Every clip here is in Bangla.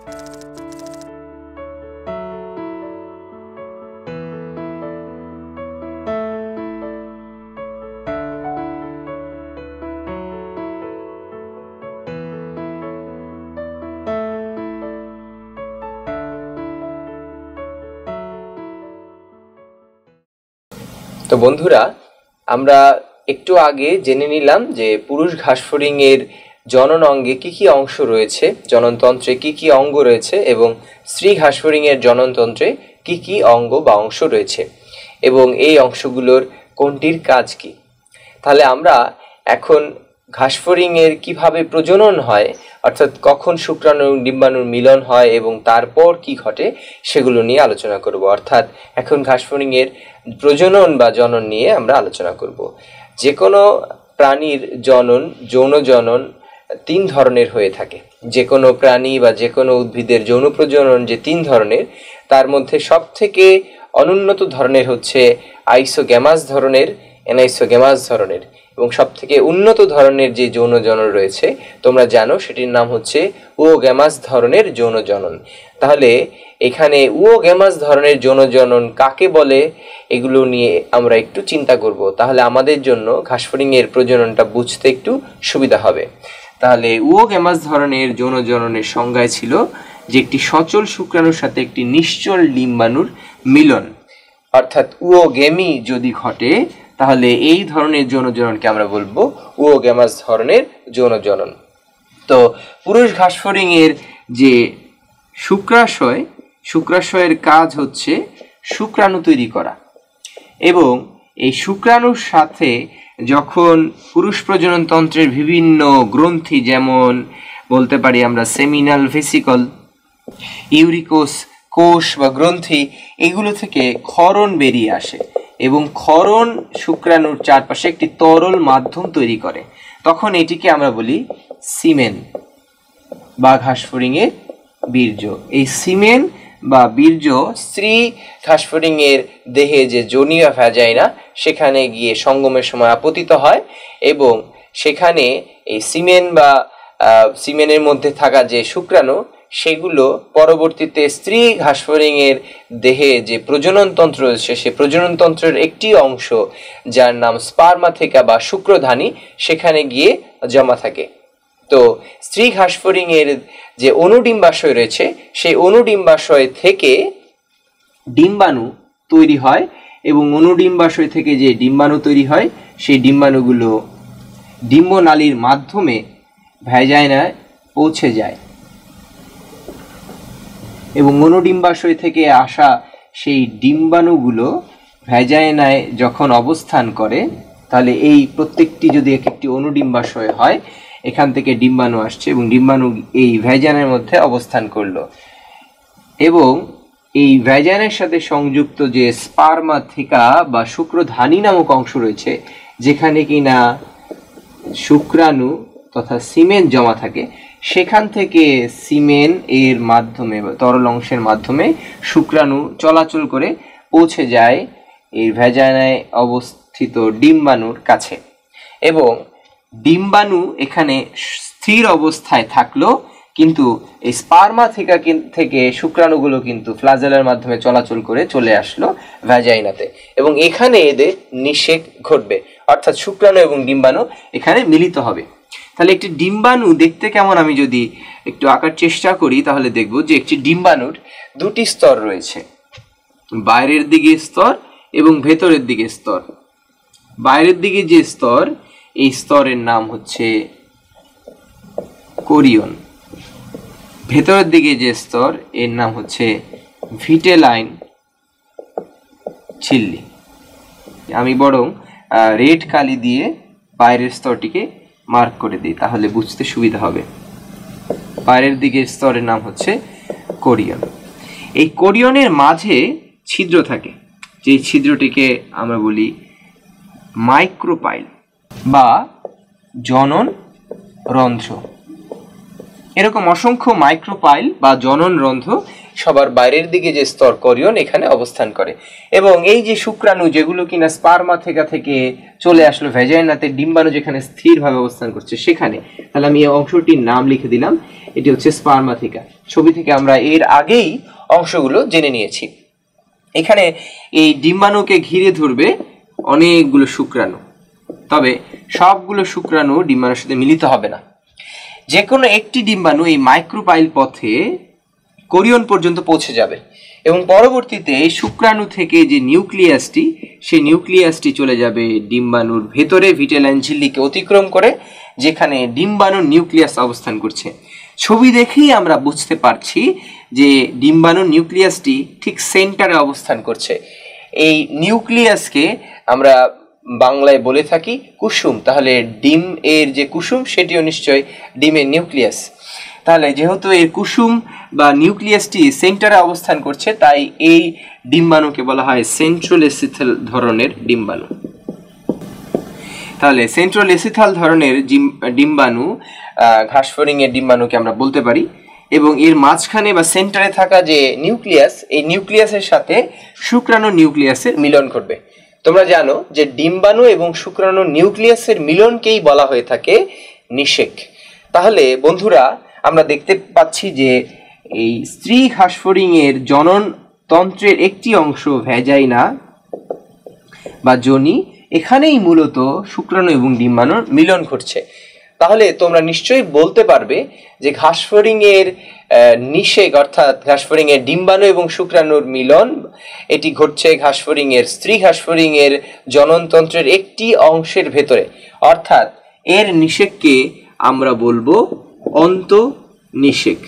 তো বন্ধুরা আমরা একটু আগে জেনে নিলাম যে পুরুষ ঘাসফড়িংয়ের জনন অঙ্গে কী কী অংশ রয়েছে জননতন্ত্রে কী কী অঙ্গ রয়েছে এবং স্ত্রী ঘাসফড়িংয়ের জননতন্ত্রে কী কী অঙ্গ বা অংশ রয়েছে এবং এই অংশগুলোর কোনটির কাজ কি তাহলে আমরা এখন ঘাসফড়িংয়ের কিভাবে প্রজনন হয় অর্থাৎ কখন শুক্রাণু ডিম্বাণুর মিলন হয় এবং তারপর কি ঘটে সেগুলো নিয়ে আলোচনা করব অর্থাৎ এখন ঘাসফড়িংয়ের প্রজনন বা জনন নিয়ে আমরা আলোচনা করব যে কোনো প্রাণীর জনন যৌন জনন তিন ধরনের হয়ে থাকে যে কোনো প্রাণী বা যে কোনো উদ্ভিদের যৌন প্রজনন যে তিন ধরনের তার মধ্যে সব থেকে অনুন্নত ধরনের হচ্ছে আইসোগ্যামাস ধরনের অ্যানাইসোগ্যামাস ধরনের এবং সব থেকে উন্নত ধরনের যে যৌন জনন রয়েছে তোমরা জানো সেটির নাম হচ্ছে উওগ্যামাস ধরনের যৌন জনন তাহলে এখানে উওগ্যামাস ধরনের যৌন জনন কাকে বলে এগুলো নিয়ে আমরা একটু চিন্তা করব তাহলে আমাদের জন্য ঘাসফড়িংয়ের প্রজননটা বুঝতে একটু সুবিধা হবে তাহলে উওগ্যামাস ধরনের যৌন জননের সংজ্ঞায় ছিল যে একটি সচল শুক্রাণুর সাথে একটি নিশ্চল ডিম্বাণুর মিলন অর্থাৎ উওগেমি যদি ঘটে তাহলে এই ধরনের যৌনজননকে আমরা বলবো উওগ্যামাস ধরনের যৌনজনন তো পুরুষ ঘাসফড়িংয়ের যে শুক্রাশয় শুক্রাশয়ের কাজ হচ্ছে শুক্রাণু তৈরি করা এবং এই শুক্রাণুর সাথে যখন পুরুষ প্রজননতন্ত্রের বিভিন্ন গ্রন্থি যেমন বলতে পারি আমরা সেমিনাল ভেসিকল ইউরিকোস কোষ বা গ্রন্থি এগুলো থেকে ক্ষরণ বেরিয়ে আসে এবং ক্ষরণ শুক্রাণুর চারপাশে একটি তরল মাধ্যম তৈরি করে তখন এটিকে আমরা বলি সিমেন বা ঘাসফড়িংয়ের বীর্য এই সিমেন বা বীর্য স্ত্রী এর দেহে যে জনি ভ্যাজাইনা সেখানে গিয়ে সঙ্গমের সময় আপতিত হয় এবং সেখানে এই সিমেন বা সিমেনের মধ্যে থাকা যে শুক্রাণু সেগুলো পরবর্তীতে স্ত্রী ঘাসফড়িংয়ের দেহে যে প্রজননতন্ত্র রয়েছে সে প্রজননতন্ত্রের একটি অংশ যার নাম স্পার্মা থেকা বা শুক্রধানী সেখানে গিয়ে জমা থাকে তো স্ত্রী ঘাসফড়িংয়ের যে অনুডিম্বাশয় রয়েছে সেই অনুডিম্বাশয় থেকে ডিম্বাণু তৈরি হয় এবং অনুডিম্বাশয় থেকে যে ডিম্বাণু তৈরি হয় সেই ডিম্বাণুগুলো ডিম্বনালীর মাধ্যমে ভ্যাজাইনায় পৌঁছে যায় এবং অনুডিম্বাশয় থেকে আসা সেই ডিম্বাণুগুলো ভ্যাজাইনায় যখন অবস্থান করে তাহলে এই প্রত্যেকটি যদি এক একটি অনুডিম্বাশয় হয় এখান থেকে ডিম্বাণু আসছে এবং ডিম্বাণু এই ভ্যাজানের মধ্যে অবস্থান করল এবং এই ভ্যাজানের সাথে সংযুক্ত যে স্পার্মা থেকা বা শুক্রধানী নামক অংশ রয়েছে যেখানে কিনা শুক্রাণু তথা সিমেন জমা থাকে সেখান থেকে সিমেন এর মাধ্যমে তরল অংশের মাধ্যমে শুক্রাণু চলাচল করে পৌঁছে যায় এই ভ্যাজানায় অবস্থিত ডিম্বাণুর কাছে এবং ডিম্বাণু এখানে স্থির অবস্থায় থাকলো কিন্তু এই স্পার্মা থেকে থেকে শুক্রাণুগুলো কিন্তু ফ্লাজেলার মাধ্যমে চলাচল করে চলে আসলো ভ্যাজাইনাতে এবং এখানে এদের নিষেক ঘটবে অর্থাৎ শুক্রাণু এবং ডিম্বাণু এখানে মিলিত হবে তাহলে একটি ডিম্বাণু দেখতে কেমন আমি যদি একটু আঁকার চেষ্টা করি তাহলে দেখব যে একটি ডিম্বাণুর দুটি স্তর রয়েছে বাইরের দিকে স্তর এবং ভেতরের দিকে স্তর বাইরের দিকে যে স্তর এই স্তরের নাম হচ্ছে কোরিয়ন ভেতরের দিকে যে স্তর এর নাম হচ্ছে ভিটেলাইন ছিল্লি আমি বরং রেড কালি দিয়ে বাইরের স্তরটিকে মার্ক করে দিই তাহলে বুঝতে সুবিধা হবে বাইরের দিকের স্তরের নাম হচ্ছে কোরিয়ন এই কোরিয়নের মাঝে ছিদ্র থাকে যে ছিদ্রটিকে আমরা বলি মাইক্রোপাইল বা জনন রন্ধ্র এরকম অসংখ্য মাইক্রোপাইল বা জনন রন্ধ্র সবার বাইরের দিকে যে স্তর করিয়ন এখানে অবস্থান করে এবং এই যে শুক্রাণু যেগুলো কিনা স্পার্মা থেকে থেকে চলে আসলো ভেজাইনাতে ডিম্বাণু যেখানে স্থিরভাবে অবস্থান করছে সেখানে তাহলে আমি এই অংশটির নাম লিখে দিলাম এটি হচ্ছে স্পার্মা থেকে ছবি থেকে আমরা এর আগেই অংশগুলো জেনে নিয়েছি এখানে এই ডিম্বাণুকে ঘিরে ধরবে অনেকগুলো শুক্রাণু তবে সবগুলো শুক্রাণু ডিম্বাণুর সাথে মিলিত হবে না যে কোনো একটি ডিম্বাণু এই মাইক্রোপাইল পথে কোরিয়ন পর্যন্ত পৌঁছে যাবে এবং পরবর্তীতে এই শুক্রাণু থেকে যে নিউক্লিয়াসটি সেই নিউক্লিয়াসটি চলে যাবে ডিম্বাণুর ভেতরে ভিটেলাইন ঝিল্লিকে অতিক্রম করে যেখানে ডিম্বাণুর নিউক্লিয়াস অবস্থান করছে ছবি দেখেই আমরা বুঝতে পারছি যে ডিম্বাণুর নিউক্লিয়াসটি ঠিক সেন্টারে অবস্থান করছে এই নিউক্লিয়াসকে আমরা বাংলায় বলে থাকি কুসুম তাহলে ডিম এর যে কুসুম সেটিও নিশ্চয় ডিমের নিউক্লিয়াস তাহলে যেহেতু এর কুসুম বা নিউক্লিয়াসটি সেন্টারে অবস্থান করছে তাই এই ডিম্বাণুকে বলা হয় সেন্ট্রাল এসিথাল ধরনের ডিম্বাণু তাহলে সেন্ট্রাল এসিথাল ধরনের ডিম্বাণু ঘাসফড়িংয়ের ডিম্বাণুকে আমরা বলতে পারি এবং এর মাঝখানে বা সেন্টারে থাকা যে নিউক্লিয়াস এই নিউক্লিয়াসের সাথে শুক্রাণু নিউক্লিয়াসের মিলন করবে তোমরা জানো যে ডিম্বাণু এবং শুক্রাণু নিউক্লিয়াসের মিলনকেই বলা হয়ে থাকে নিষেক তাহলে বন্ধুরা আমরা দেখতে পাচ্ছি যে এই স্ত্রী হাসফড়িং এর জনন তন্ত্রের একটি অংশ ভ্যাজাইনা বা যোনি এখানেই মূলত শুক্রাণু এবং ডিম্বাণুর মিলন ঘটছে তাহলে তোমরা নিশ্চয়ই বলতে পারবে যে ঘাসফড়িং এর নিষেক অর্থাৎ ঘাসফরিং এর ডিম্বাণু এবং শুক্রাণুর মিলন এটি ঘটছে ঘাসফরিং এর স্ত্রী ঘাসফরিং এর জননতন্ত্রের একটি অংশের ভেতরে অর্থাৎ এর নিষেককে আমরা বলবো অন্ত নিষেক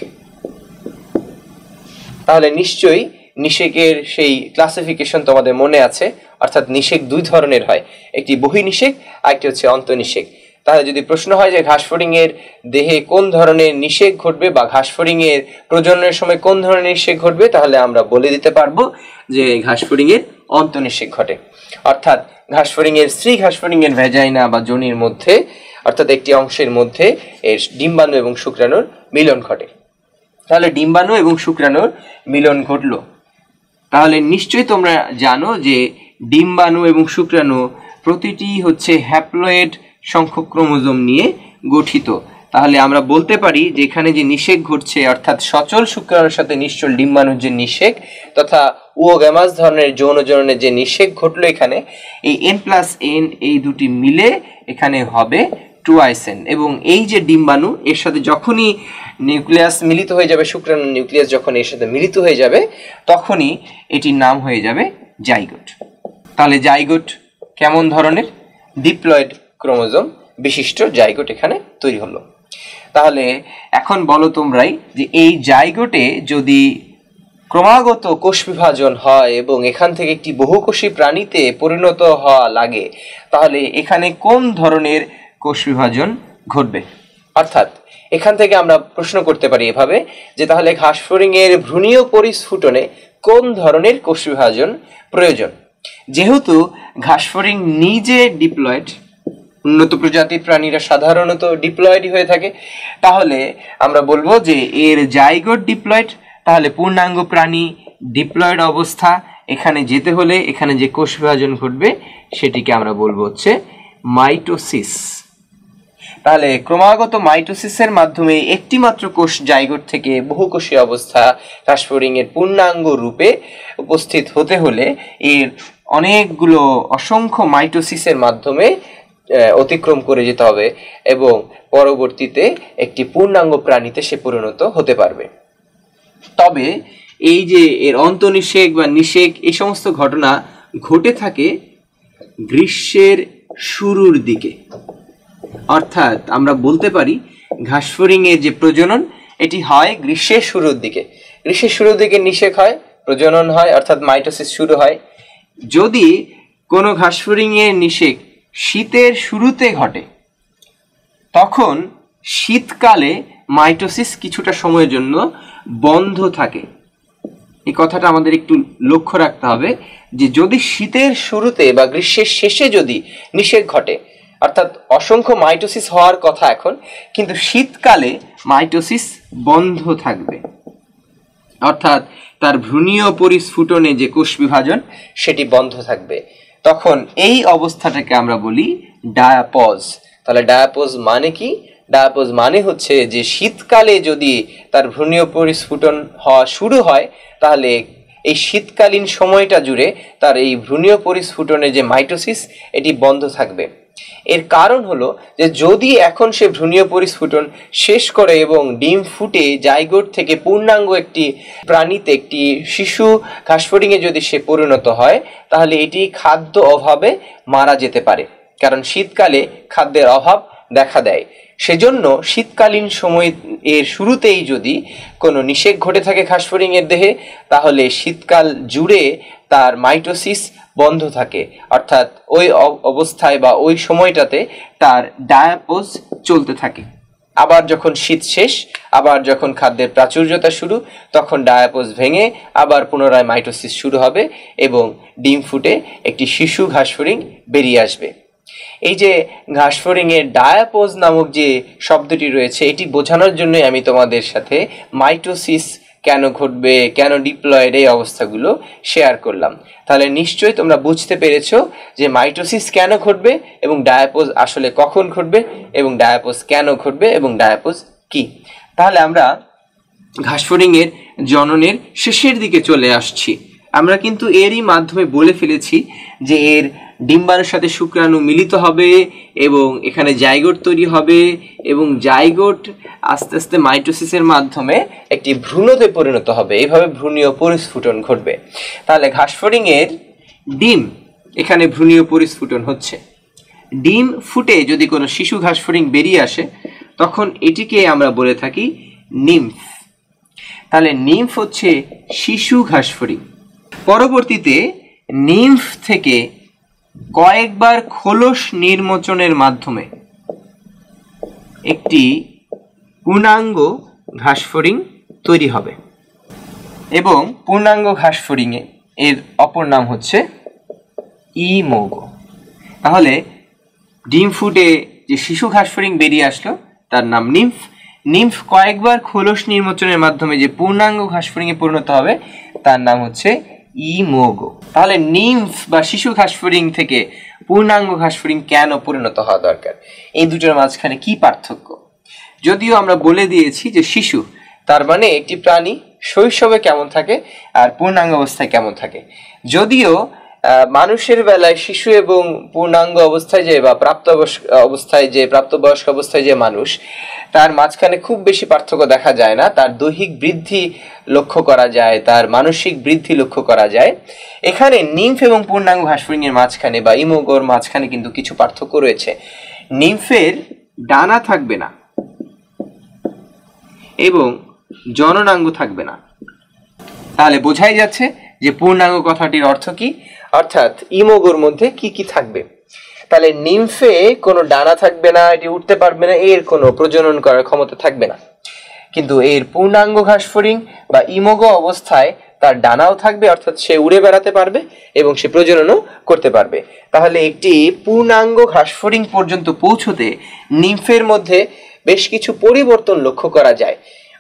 তাহলে নিশ্চয়ই নিষেকের সেই ক্লাসিফিকেশন তোমাদের মনে আছে অর্থাৎ নিষেক দুই ধরনের হয় একটি বহিনিষেক আর একটি হচ্ছে অন্তনিষেক তাহলে যদি প্রশ্ন হয় যে ঘাসফড়িংয়ের দেহে কোন ধরনের নিষেক ঘটবে বা ঘাসফড়িংয়ের প্রজননের সময় কোন ধরনের নিষেধ ঘটবে তাহলে আমরা বলে দিতে পারবো যে ঘাসফড়িংয়ের নিষেধ ঘটে অর্থাৎ ঘাসফড়িংয়ের স্ত্রী ঘাসফড়িংয়ের ভেজাইনা বা জনির মধ্যে অর্থাৎ একটি অংশের মধ্যে এর ডিম্বাণু এবং শুক্রাণুর মিলন ঘটে তাহলে ডিম্বাণু এবং শুক্রাণুর মিলন ঘটলো তাহলে নিশ্চয়ই তোমরা জানো যে ডিম্বাণু এবং শুক্রাণু প্রতিটি হচ্ছে হ্যাপ্লয়েড সংখ্যক ক্রোমোজোম নিয়ে গঠিত তাহলে আমরা বলতে পারি যে এখানে যে নিষেক ঘটছে অর্থাৎ সচল শুক্রাণুর সাথে নিশ্চল ডিম্বাণুর যে নিষেক তথা ওগ্যামাস ধরনের যৌনজননের যে নিষেক ঘটলো এখানে এই এন প্লাস এন এই দুটি মিলে এখানে হবে টুয়াইসেন এবং এই যে ডিম্বাণু এর সাথে যখনই নিউক্লিয়াস মিলিত হয়ে যাবে শুক্রাণু নিউক্লিয়াস যখন এর সাথে মিলিত হয়ে যাবে তখনই এটির নাম হয়ে যাবে জাইগোট তাহলে জাইগোট কেমন ধরনের ডিপ্লয়েড ক্রোমোজোম বিশিষ্ট জাইগোট এখানে তৈরি হলো তাহলে এখন বলো তোমরাই যে এই জাইগোটে যদি ক্রমাগত কোষ বিভাজন হয় এবং এখান থেকে একটি বহুকোষী প্রাণীতে পরিণত হওয়া লাগে তাহলে এখানে কোন ধরনের কোষ বিভাজন ঘটবে অর্থাৎ এখান থেকে আমরা প্রশ্ন করতে পারি এভাবে যে তাহলে ঘাসফড়িংয়ের ভ্রূণীয় পরিস্ফুটনে কোন ধরনের কোষ বিভাজন প্রয়োজন যেহেতু ঘাসফড়িং নিজে ডিপ্লয়েড উন্নত প্রজাতির প্রাণীরা সাধারণত ডিপ্লয়েড হয়ে থাকে তাহলে আমরা বলবো যে এর জাইগোট ডিপ্লয়েড তাহলে পূর্ণাঙ্গ প্রাণী ডিপ্লয়েড অবস্থা এখানে যেতে হলে এখানে যে কোষ বিভাজন ঘটবে সেটিকে আমরা বলবো হচ্ছে মাইটোসিস তাহলে ক্রমাগত মাইটোসিসের মাধ্যমে একটিমাত্র কোষ জাইগোট থেকে বহুকোষী অবস্থা ট্রান্সফোরিংয়ের পূর্ণাঙ্গ রূপে উপস্থিত হতে হলে এর অনেকগুলো অসংখ্য মাইটোসিসের মাধ্যমে অতিক্রম করে যেতে হবে এবং পরবর্তীতে একটি পূর্ণাঙ্গ প্রাণীতে সে পরিণত হতে পারবে তবে এই যে এর অন্তনিষেক বা নিষেক এই সমস্ত ঘটনা ঘটে থাকে গ্রীষ্মের শুরুর দিকে অর্থাৎ আমরা বলতে পারি ঘাসফড়িংয়ের যে প্রজনন এটি হয় গ্রীষ্মের শুরুর দিকে গ্রীষ্মের শুরুর দিকে নিষেক হয় প্রজনন হয় অর্থাৎ মাইটোসিস শুরু হয় যদি কোনো ঘাসফড়িংয়ের নিষেক শীতের শুরুতে ঘটে তখন শীতকালে মাইটোসিস কিছুটা সময়ের জন্য বন্ধ থাকে এই কথাটা আমাদের একটু লক্ষ্য রাখতে হবে যে যদি শীতের শুরুতে বা গ্রীষ্মের শেষে যদি নিষেধ ঘটে অর্থাৎ অসংখ্য মাইটোসিস হওয়ার কথা এখন কিন্তু শীতকালে মাইটোসিস বন্ধ থাকবে অর্থাৎ তার ভ্রূণীয় পরিস্ফুটনে যে কোষ বিভাজন সেটি বন্ধ থাকবে তখন এই অবস্থাটাকে আমরা বলি ডায়াপজ তাহলে ডায়াপজ মানে কি ডায়াপজ মানে হচ্ছে যে শীতকালে যদি তার ভ্রূণীয় পরিস্ফুটন হওয়া শুরু হয় তাহলে এই শীতকালীন সময়টা জুড়ে তার এই ভ্রূণীয় পরিস্ফুটনে যে মাইটোসিস এটি বন্ধ থাকবে এর কারণ হলো যে যদি এখন সে ভ্রূণীয় পরিস্ফুটন শেষ করে এবং ডিম ফুটে জাইগোট থেকে পূর্ণাঙ্গ একটি প্রাণীতে একটি শিশু ঘাসফড়িংয়ে যদি সে পরিণত হয় তাহলে এটি খাদ্য অভাবে মারা যেতে পারে কারণ শীতকালে খাদ্যের অভাব দেখা দেয় সেজন্য শীতকালীন সময় এর শুরুতেই যদি কোনো নিষেক ঘটে থাকে খাসফড়িংয়ের দেহে তাহলে শীতকাল জুড়ে তার মাইটোসিস বন্ধ থাকে অর্থাৎ ওই অবস্থায় বা ওই সময়টাতে তার ডায়াপোজ চলতে থাকে আবার যখন শীত শেষ আবার যখন খাদ্যের প্রাচুর্যতা শুরু তখন ডায়াপোজ ভেঙে আবার পুনরায় মাইটোসিস শুরু হবে এবং ডিম ফুটে একটি শিশু ঘাসফড়িং বেরিয়ে আসবে এই যে ঘাসফড়িংয়ের ডায়াপোজ নামক যে শব্দটি রয়েছে এটি বোঝানোর জন্যই আমি তোমাদের সাথে মাইটোসিস কেন ঘটবে কেন ডিপ্লয়েড এই অবস্থাগুলো শেয়ার করলাম তাহলে নিশ্চয়ই তোমরা বুঝতে পেরেছ যে মাইটোসিস কেন ঘটবে এবং ডায়াপোজ আসলে কখন ঘটবে এবং ডায়াপোজ কেন ঘটবে এবং ডায়াপোজ কি তাহলে আমরা ঘাসফড়িংয়ের জননের শেষের দিকে চলে আসছি আমরা কিন্তু এরই মাধ্যমে বলে ফেলেছি যে এর ডিম্বাণুর সাথে শুক্রাণু মিলিত হবে এবং এখানে জাইগোট তৈরি হবে এবং জাইগোট আস্তে আস্তে মাইটোসিসের মাধ্যমে একটি ভ্রূণতে পরিণত হবে এইভাবে ভ্রূণীয় পরিস্ফুটন ঘটবে তাহলে ঘাসফড়িংয়ের ডিম এখানে ভ্রূণীয় পরিস্ফুটন হচ্ছে ডিম ফুটে যদি কোনো শিশু ঘাসফড়িং বেরিয়ে আসে তখন এটিকে আমরা বলে থাকি নিমফ তাহলে নিমফ হচ্ছে শিশু ঘাসফড়িং পরবর্তীতে নিমফ থেকে কয়েকবার খোলস নির্মোচনের মাধ্যমে একটি পূর্ণাঙ্গ ঘাসফড়িং তৈরি হবে এবং পূর্ণাঙ্গ ঘাসফড়িংয়ে এর অপর নাম হচ্ছে ই মৌগ তাহলে ডিম ফুটে যে শিশু ঘাসফড়িং বেরিয়ে আসলো তার নাম নিম্ফ নিম্ফ কয়েকবার খোলস নির্মোচনের মাধ্যমে যে পূর্ণাঙ্গ ঘাসফড়িংয়ে পরিণত হবে তার নাম হচ্ছে ইমোগো তাহলে নিমফ বা শিশু ঘাসফড়িং থেকে পূর্ণাঙ্গ ঘাসফড়িং কেন পরিণত হওয়া দরকার এই দুটোর মাঝখানে কি পার্থক্য যদিও আমরা বলে দিয়েছি যে শিশু তার মানে একটি প্রাণী শৈশবে কেমন থাকে আর পূর্ণাঙ্গ অবস্থায় কেমন থাকে যদিও মানুষের বেলায় শিশু এবং পূর্ণাঙ্গ অবস্থায় যে বা প্রাপ্ত অবস্থায় যে প্রাপ্তবয়স্ক অবস্থায় যে মানুষ তার মাঝখানে খুব বেশি পার্থক্য দেখা যায় না তার দৈহিক বৃদ্ধি লক্ষ্য করা যায় তার মানসিক বৃদ্ধি লক্ষ্য করা যায় এখানে নিম্ফ এবং পূর্ণাঙ্গ হাঁসফড়িংয়ের মাঝখানে বা ইমোগোর মাঝখানে কিন্তু কিছু পার্থক্য রয়েছে নিম্ফের ডানা থাকবে না এবং জননাঙ্গ থাকবে না তাহলে বোঝাই যাচ্ছে যে পূর্ণাঙ্গ কথাটির অর্থ কি অর্থাৎ ইমোগোর মধ্যে কি কি থাকবে তাহলে নিমফে কোনো ডানা থাকবে না এটি উঠতে পারবে না এর কোনো প্রজনন করার ক্ষমতা থাকবে না কিন্তু এর পূর্ণাঙ্গ ঘাসফড়িং বা ইমোগো অবস্থায় তার ডানাও থাকবে অর্থাৎ সে উড়ে বেড়াতে পারবে এবং সে প্রজননও করতে পারবে তাহলে একটি পূর্ণাঙ্গ ঘাসফড়িং পর্যন্ত পৌঁছতে নিমফের মধ্যে বেশ কিছু পরিবর্তন লক্ষ্য করা যায়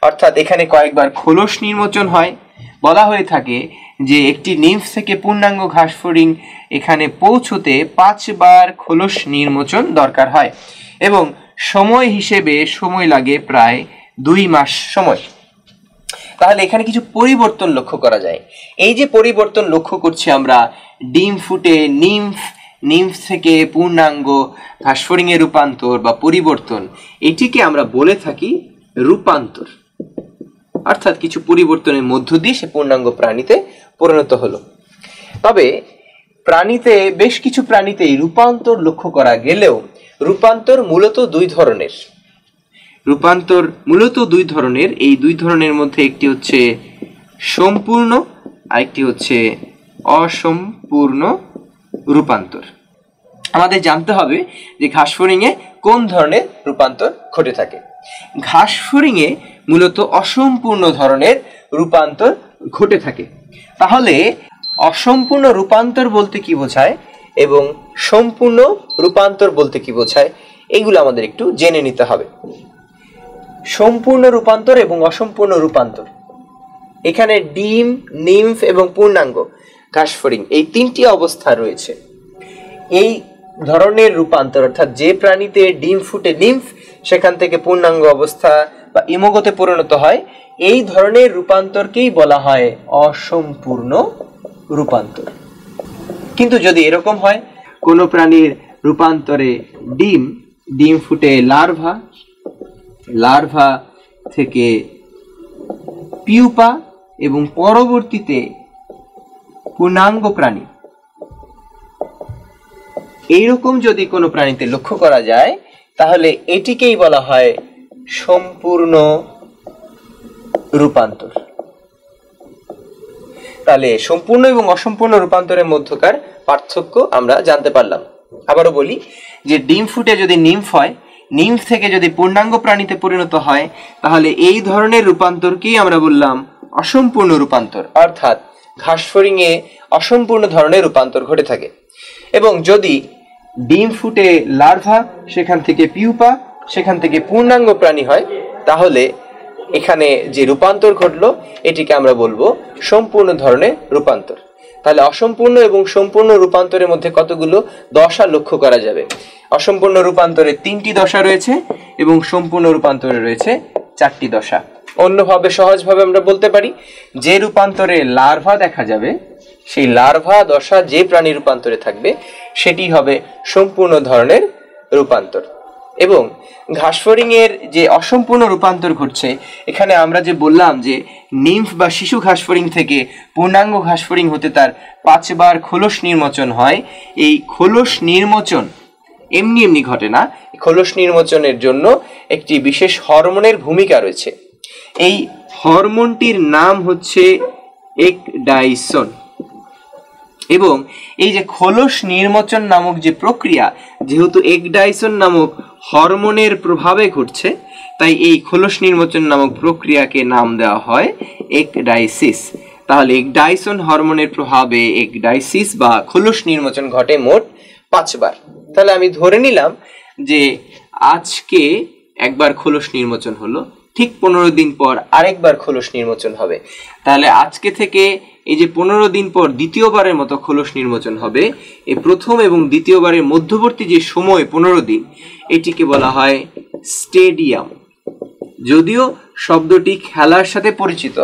অর্থাৎ এখানে কয়েকবার খোলস নির্মোচন হয় বলা হয়ে থাকে যে একটি নিম্ফ থেকে পূর্ণাঙ্গ ঘাসফড়িং এখানে পৌঁছতে পাঁচবার খোলস নির্মোচন দরকার হয় এবং সময় হিসেবে সময় লাগে প্রায় দুই মাস সময় তাহলে এখানে কিছু পরিবর্তন লক্ষ্য করা যায় এই যে পরিবর্তন লক্ষ্য করছি আমরা ডিম ফুটে নিম্ফ নিম্ফ থেকে পূর্ণাঙ্গ ঘাসফড়িংয়ে রূপান্তর বা পরিবর্তন এটিকে আমরা বলে থাকি রূপান্তর অর্থাৎ কিছু পরিবর্তনের মধ্য দিয়ে সে পূর্ণাঙ্গ প্রাণীতে পরিণত হলো তবে প্রাণীতে বেশ কিছু প্রাণীতেই রূপান্তর লক্ষ্য করা গেলেও রূপান্তর মূলত দুই ধরনের রূপান্তর মূলত দুই ধরনের এই দুই ধরনের মধ্যে একটি হচ্ছে সম্পূর্ণ আরেকটি হচ্ছে অসম্পূর্ণ রূপান্তর আমাদের জানতে হবে যে ঘাস ফরিংয়ে কোন ধরনের রূপান্তর ঘটে থাকে ঘাস ফরিংয়ে মূলত অসম্পূর্ণ ধরনের রূপান্তর ঘটে থাকে তাহলে অসম্পূর্ণ রূপান্তর বলতে কি বোঝায় এবং সম্পূর্ণ রূপান্তর বলতে কি বোঝায় এগুলো আমাদের একটু জেনে নিতে হবে সম্পূর্ণ রূপান্তর এবং অসম্পূর্ণ রূপান্তর এখানে ডিম নিম্ফ এবং পূর্ণাঙ্গ ঘাসফড়িং এই তিনটি অবস্থা রয়েছে এই ধরনের রূপান্তর অর্থাৎ যে প্রাণীতে ডিম ফুটে নিম্ফ সেখান থেকে পূর্ণাঙ্গ অবস্থা বা ইমোগতে পরিণত হয় এই ধরনের রূপান্তরকেই বলা হয় অসম্পূর্ণ রূপান্তর কিন্তু যদি এরকম হয় কোনো প্রাণীর রূপান্তরে ডিম ডিম ফুটে লার্ভা লার্ভা থেকে পিউপা এবং পরবর্তীতে পূর্ণাঙ্গ প্রাণী এইরকম যদি কোনো প্রাণীতে লক্ষ্য করা যায় তাহলে এটিকেই বলা হয় সম্পূর্ণ রূপান্তর তাহলে সম্পূর্ণ এবং অসম্পূর্ণ রূপান্তরের মধ্যকার পার্থক্য আমরা জানতে পারলাম আবারও বলি যে ডিম ফুটে যদি নিম্ফ হয় নিম্ফ থেকে যদি পূর্ণাঙ্গ প্রাণীতে পরিণত হয় তাহলে এই ধরনের রূপান্তরকেই আমরা বললাম অসম্পূর্ণ রূপান্তর অর্থাৎ ঘাসফড়িংয়ে অসম্পূর্ণ ধরনের রূপান্তর ঘটে থাকে এবং যদি ডিম ফুটে লার্ভা সেখান থেকে পিউপা সেখান থেকে পূর্ণাঙ্গ প্রাণী হয় তাহলে এখানে যে রূপান্তর ঘটলো এটিকে আমরা বলবো সম্পূর্ণ ধরনের রূপান্তর তাহলে অসম্পূর্ণ এবং সম্পূর্ণ রূপান্তরের মধ্যে কতগুলো দশা লক্ষ্য করা যাবে অসম্পূর্ণ রূপান্তরে তিনটি দশা রয়েছে এবং সম্পূর্ণ রূপান্তরে রয়েছে চারটি দশা অন্যভাবে সহজভাবে আমরা বলতে পারি যে রূপান্তরে লার্ভা দেখা যাবে সেই লার্ভা দশা যে প্রাণী রূপান্তরে থাকবে সেটি হবে সম্পূর্ণ ধরনের রূপান্তর এবং ঘাসফড়িংয়ের যে অসম্পূর্ণ রূপান্তর ঘটছে এখানে আমরা যে বললাম যে নিম্ফ বা শিশু ঘাসফড়িং থেকে পূর্ণাঙ্গ ঘাসফড়িং হতে তার পাঁচবার খোলস নির্মোচন হয় এই খোলস নির্মোচন এমনি এমনি ঘটে না খোলস নির্মোচনের জন্য একটি বিশেষ হরমোনের ভূমিকা রয়েছে এই হরমোনটির নাম হচ্ছে এক ডাইসন এবং এই যে খোলস নির্মোচন নামক যে প্রক্রিয়া যেহেতু এক ডাইসন নামক হরমোনের প্রভাবে ঘটছে তাই এই খোলস নির্বাচন নামক প্রক্রিয়াকে নাম দেওয়া হয় একডাইসিস তাহলে একডাইসন হরমোনের প্রভাবে একডাইসিস বা খোলস নির্বাচন ঘটে মোট পাঁচবার তাহলে আমি ধরে নিলাম যে আজকে একবার খোলস নির্বাচন হলো ঠিক পনেরো দিন পর আরেকবার খোলস নির্মোচন হবে তাহলে আজকে থেকে এই যে পনেরো দিন পর দ্বিতীয়বারের মতো খোলস নির্মোচন হবে এই প্রথম এবং দ্বিতীয়বারের মধ্যবর্তী যে সময় পনেরো দিন এটিকে বলা হয় স্টেডিয়াম যদিও শব্দটি খেলার সাথে পরিচিত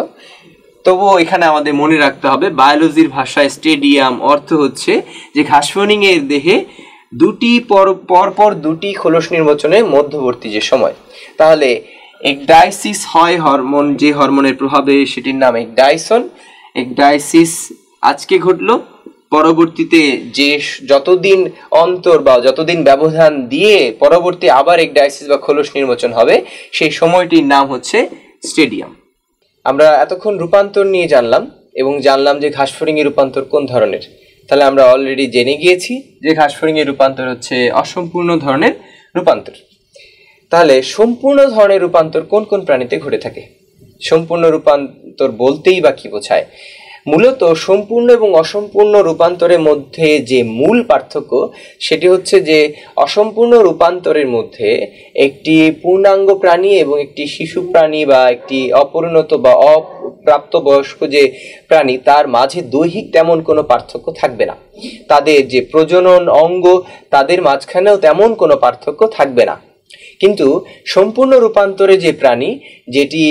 তবুও এখানে আমাদের মনে রাখতে হবে বায়োলজির ভাষায় স্টেডিয়াম অর্থ হচ্ছে যে ঘাসফনিংয়ের দেহে দুটি পর পর দুটি খোলস নির্বাচনের মধ্যবর্তী যে সময় তাহলে একডাইসিস হয় হরমোন যে হরমোনের প্রভাবে সেটির নাম একডাইসন একডাইসিস আজকে ঘটলো পরবর্তীতে যে যতদিন অন্তর বা যতদিন ব্যবধান দিয়ে পরবর্তী আবার এক ডায়াসিস বা খোলস নির্বাচন হবে সেই সময়টির নাম হচ্ছে স্টেডিয়াম আমরা এতক্ষণ রূপান্তর নিয়ে জানলাম এবং জানলাম যে ঘাসফড়িংয়ের রূপান্তর কোন ধরনের তাহলে আমরা অলরেডি জেনে গিয়েছি যে ঘাসফড়িংয়ের রূপান্তর হচ্ছে অসম্পূর্ণ ধরনের রূপান্তর তাহলে সম্পূর্ণ ধরনের রূপান্তর কোন কোন প্রাণীতে ঘটে থাকে সম্পূর্ণ রূপান্তর বলতেই বা কি বোঝায় মূলত সম্পূর্ণ এবং অসম্পূর্ণ রূপান্তরের মধ্যে যে মূল পার্থক্য সেটি হচ্ছে যে অসম্পূর্ণ রূপান্তরের মধ্যে একটি পূর্ণাঙ্গ প্রাণী এবং একটি শিশু প্রাণী বা একটি অপরিণত বা অপ্রাপ্ত বয়স্ক যে প্রাণী তার মাঝে দৈহিক তেমন কোনো পার্থক্য থাকবে না তাদের যে প্রজনন অঙ্গ তাদের মাঝখানেও তেমন কোনো পার্থক্য থাকবে না কিন্তু সম্পূর্ণ রূপান্তরে যে প্রাণী যেটি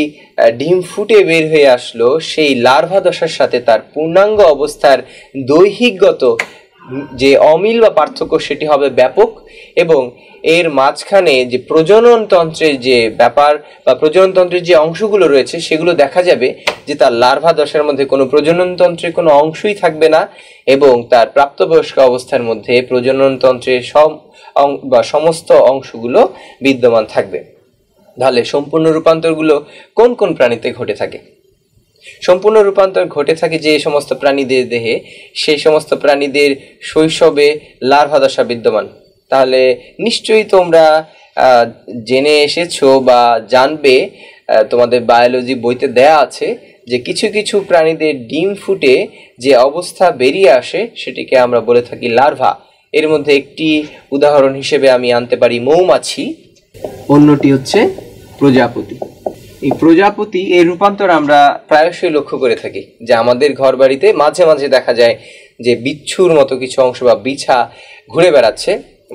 ডিম ফুটে বের হয়ে আসলো সেই লার্ভা দশার সাথে তার পূর্ণাঙ্গ অবস্থার দৈহিকগত যে অমিল বা পার্থক্য সেটি হবে ব্যাপক এবং এর মাঝখানে যে প্রজননতন্ত্রের যে ব্যাপার বা প্রজননতন্ত্রের যে অংশগুলো রয়েছে সেগুলো দেখা যাবে যে তার লার্ভা দশার মধ্যে কোনো প্রজননতন্ত্রের কোনো অংশই থাকবে না এবং তার প্রাপ্তবয়স্ক অবস্থার মধ্যে প্রজননতন্ত্রের সব বা সমস্ত অংশগুলো বিদ্যমান থাকবে তাহলে সম্পূর্ণ রূপান্তরগুলো কোন কোন প্রাণীতে ঘটে থাকে সম্পূর্ণ রূপান্তর ঘটে থাকে যে সমস্ত প্রাণীদের দেহে সেই সমস্ত প্রাণীদের শৈশবে লার্ভা দশা বিদ্যমান তাহলে নিশ্চয়ই তোমরা জেনে এসেছো বা জানবে তোমাদের বায়োলজি বইতে দেয়া আছে যে কিছু কিছু প্রাণীদের ডিম ফুটে যে অবস্থা বেরিয়ে আসে সেটিকে আমরা বলে থাকি লার্ভা এর মধ্যে একটি উদাহরণ হিসেবে আমি আনতে পারি মৌমাছি অন্যটি হচ্ছে প্রজাপতি এই প্রজাপতি এর রূপান্তর আমরা প্রায়শই লক্ষ্য করে থাকি যে আমাদের ঘর বাড়িতে মাঝে মাঝে দেখা যায় যে বিচ্ছুর মতো কিছু অংশ বা বিছা ঘুরে বেড়াচ্ছে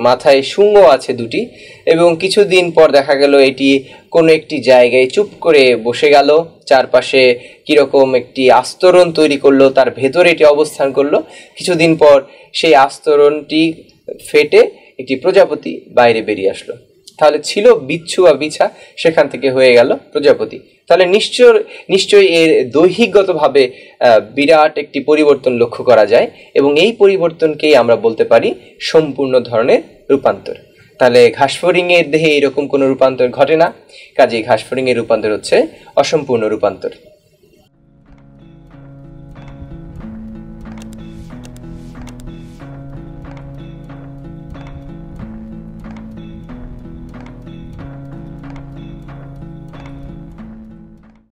মাথায় শুঙ্গ আছে দুটি এবং কিছুদিন পর দেখা গেল এটি কোনো একটি জায়গায় চুপ করে বসে গেল চারপাশে কীরকম একটি আস্তরণ তৈরি করলো তার ভেতরে এটি অবস্থান করলো কিছুদিন পর সেই আস্তরণটি ফেটে একটি প্রজাপতি বাইরে বেরিয়ে আসলো তাহলে ছিল বিচ্ছু বা বিছা সেখান থেকে হয়ে গেল প্রজাপতি তাহলে নিশ্চয় নিশ্চয়ই এর দৈহিকগতভাবে বিরাট একটি পরিবর্তন লক্ষ্য করা যায় এবং এই পরিবর্তনকেই আমরা বলতে পারি সম্পূর্ণ ধরনের রূপান্তর তাহলে ঘাসফড়িংয়ের দেহে এরকম কোনো রূপান্তর ঘটে না কাজেই ঘাসফড়িংয়ের রূপান্তর হচ্ছে অসম্পূর্ণ রূপান্তর